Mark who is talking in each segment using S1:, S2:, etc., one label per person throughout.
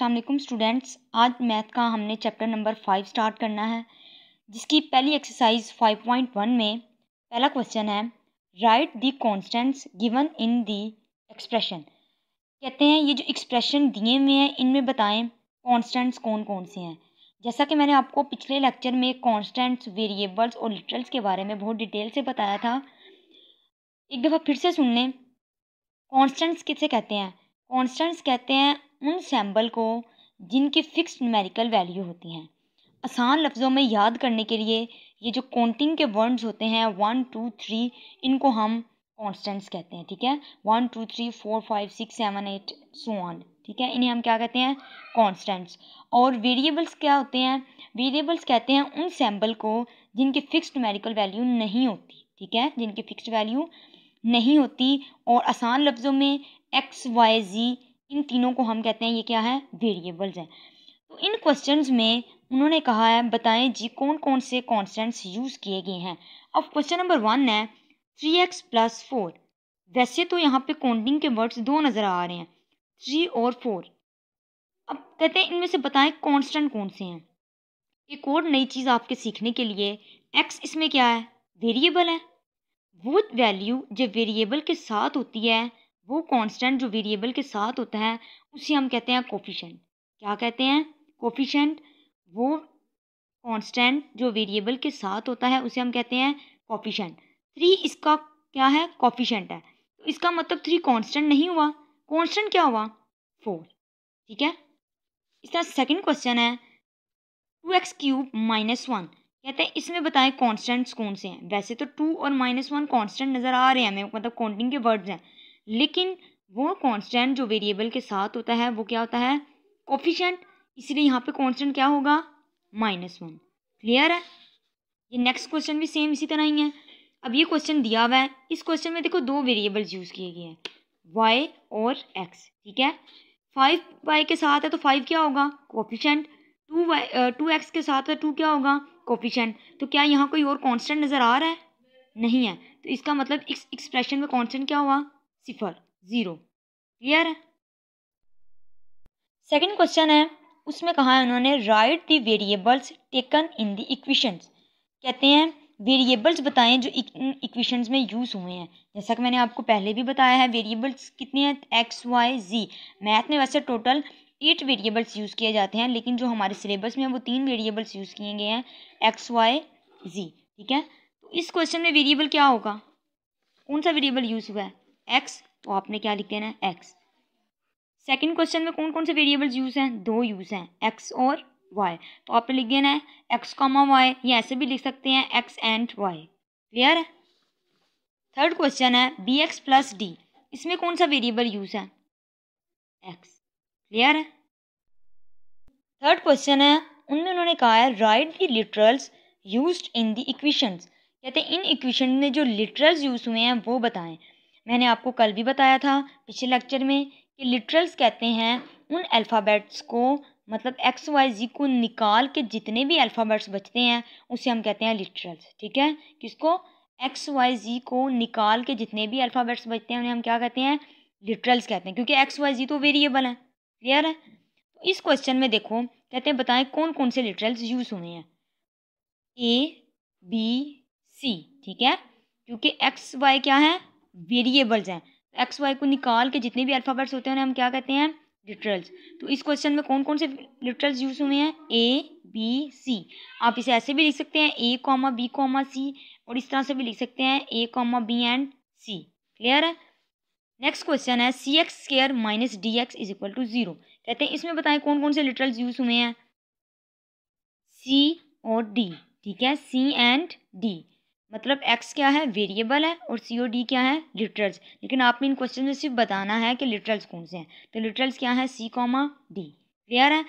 S1: Aslam students आज math का हमने चैप्टर नंबर फाइव स्टार्ट करना है जिसकी पहली एक्सरसाइज फाइव पॉइंट वन में पहला क्वेश्चन है write the constants given in the expression कहते हैं ये जो एक्सप्रेशन दिए हुए हैं इनमें बताएं कॉन्स्टेंट्स कौन कौन से हैं जैसा कि मैंने आपको पिछले लेक्चर में कॉन्स्टेंट्स वेरिएबल्स और लिटरल्स के बारे में बहुत डिटेल से बताया था एक दफ़ा फिर से सुन लें कॉन्स्टेंट्स किसे कहते हैं कॉन्स्टेंट्स कहते हैं उन सैम्बल को जिनकी फ़िक्स न्यूमेरिकल वैल्यू होती हैं आसान लफ्ज़ों में याद करने के लिए ये जो काउंटिंग के वर्ड्स होते हैं वन टू थ्री इनको हम कॉन्स्टेंट्स कहते हैं ठीक है one two three four five six seven eight so on ठीक है इन्हें हम क्या कहते हैं कॉन्स्टेंट्स और वेरिएबल्स क्या होते हैं वेरिएबल्स कहते हैं उन सैम्बल को जिनकी फ़िक्स न्यूमेरिकल वैल्यू नहीं होती ठीक है जिनकी फ़िक्स वैल्यू नहीं होती और आसान लफ्ज़ों में एक्स वाई जी इन तीनों को हम कहते हैं ये क्या है वेरिएबल्स हैं तो इन क्वेश्चंस में उन्होंने कहा है बताएं जी कौन कौन से कॉन्स्टेंट्स यूज़ किए गए हैं अब क्वेश्चन नंबर वन है थ्री एक्स प्लस फोर वैसे तो यहाँ पे काउंटिंग के वर्ड्स दो नज़र आ रहे हैं थ्री और फोर अब कहते हैं इनमें से बताएं कॉन्सटेंट कौन से हैं एक और नई चीज़ आपके सीखने के लिए एक्स इसमें क्या है वेरिएबल है वो वैल्यू जो वेरिएबल के साथ होती है वो कांस्टेंट जो वेरिएबल के साथ होता है उसे हम कहते हैं कोफिशेंट क्या कहते हैं कोफिशेंट वो कांस्टेंट जो वेरिएबल के साथ होता है उसे हम कहते हैं कॉफिशेंट थ्री इसका क्या है कॉफिशेंट है तो इसका मतलब थ्री कांस्टेंट नहीं हुआ कांस्टेंट क्या हुआ फोर ठीक है इसका सेकंड क्वेश्चन है two X cube minus one कहते हैं इसमें बताएं कॉन्स्टेंट्स कौन से हैं वैसे तो टू और माइनस वन कॉन्स्टेंट नज़र आ रहे हैं हमें मतलब काउंटिंग के वर्ड्स हैं लेकिन वो कांस्टेंट जो वेरिएबल के साथ होता है वो क्या होता है कॉफिशेंट इसलिए यहाँ पे कांस्टेंट क्या होगा माइनस वन क्लियर है ये नेक्स्ट क्वेश्चन भी सेम इसी तरह ही है अब ये क्वेश्चन दिया हुआ है इस क्वेश्चन में देखो दो वेरिएबल्स यूज़ किए गए हैं वाई और एक्स ठीक है फाइव वाई के साथ है तो फाइव क्या होगा coefficient two Y two X के साथ है टू तो क्या होगा कॉफिशेंट तो क्या यहाँ कोई और कॉन्स्टेंट नज़र आ रहा है नहीं है तो इसका मतलब इस एक्सप्रेशन में कॉन्स्टेंट क्या हुआ सिफर ज़ीरो क्लियर है सेकेंड क्वेश्चन है उसमें कहा है उन्होंने write the variables taken in the equations कहते हैं वेरिएबल्स बताएं जो इक्वेशंस में यूज़ हुए हैं जैसा कि मैंने आपको पहले भी बताया है वेरिएबल्स कितने हैं एक्स वाई जी मैथ में वैसे टोटल एट वेरिएबल्स यूज़ किए जाते हैं लेकिन जो हमारे सिलेबस में है वो तीन वेरिएबल्स यूज़ किए गए हैं एक्स वाई जी ठीक है तो इस क्वेश्चन में वेरिएबल क्या होगा कौन सा वेरिएबल यूज़ हुआ है एक्स तो आपने क्या लिख देना है एक्स सेकेंड क्वेश्चन में कौन कौन से वेरिएबल्स यूज़ हैं दो यूज़ हैं एक्स और वाई तो आपने लिख देना है एक्स कॉमा वाई या ऐसे भी लिख सकते हैं एक्स एंड वाई क्लियर है थर्ड क्वेश्चन है बी एक्स प्लस डी इसमें कौन सा वेरिएबल यूज़ है एक्स क्लियर है थर्ड क्वेश्चन है उनमें उन्होंने कहा है write the literals use in the equations कहते हैं इन इक्वेशन में जो लिटरल्स यूज़ हुए हैं वो बताएं मैंने आपको कल भी बताया था पिछले लेक्चर में कि लिटरल्स कहते हैं उन अल्फ़ाबेट्स को मतलब एक्स वाई जी को निकाल के जितने भी अल्फ़ाबेट्स बचते हैं उसे हम कहते हैं लिटरल्स ठीक है किसको एक्स वाई जी को निकाल के जितने भी अल्फ़ाबेट्स बचते हैं उन्हें हम क्या कहते हैं लिटरल्स कहते हैं क्योंकि एक्स वाई जी तो वेरिएबल है क्लियर है तो इस क्वेश्चन में देखो कहते हैं बताएं कौन कौन से लिटरल्स यूज़ हुए हैं ए बी सी ठीक है क्योंकि एक्स वाई क्या है वेरिएबल्स हैं एक्स वाई को निकाल के जितने भी अल्फ़ाबेट्स होते हैं उन्हें हम क्या कहते हैं लिटरल्स तो इस क्वेश्चन में कौन कौन से लिटरल्स यूज़ हुए हैं ए बी सी आप इसे ऐसे भी लिख सकते हैं A comma B comma C और इस तरह से भी लिख सकते हैं A comma B and C clear है नेक्स्ट क्वेश्चन है C X square minus D X is equal to zero कहते हैं इसमें बताएं कौन कौन से लिटरल्स यूज़ हुए हैं सी और डी ठीक है सी एंड डी मतलब एक्स क्या है वेरिएबल है और सी ओ डी क्या है लिटरल्स लेकिन आपने इन क्वेश्चन में सिर्फ बताना है कि लिटरल्स कौन से हैं तो लिटरल्स क्या है सी कॉमा डी क्लियर है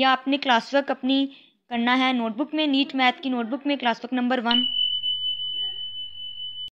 S1: या आपने क्लास वर्क अपनी करना है नोटबुक में नीट मैथ की नोटबुक में क्लास वर्क नंबर वन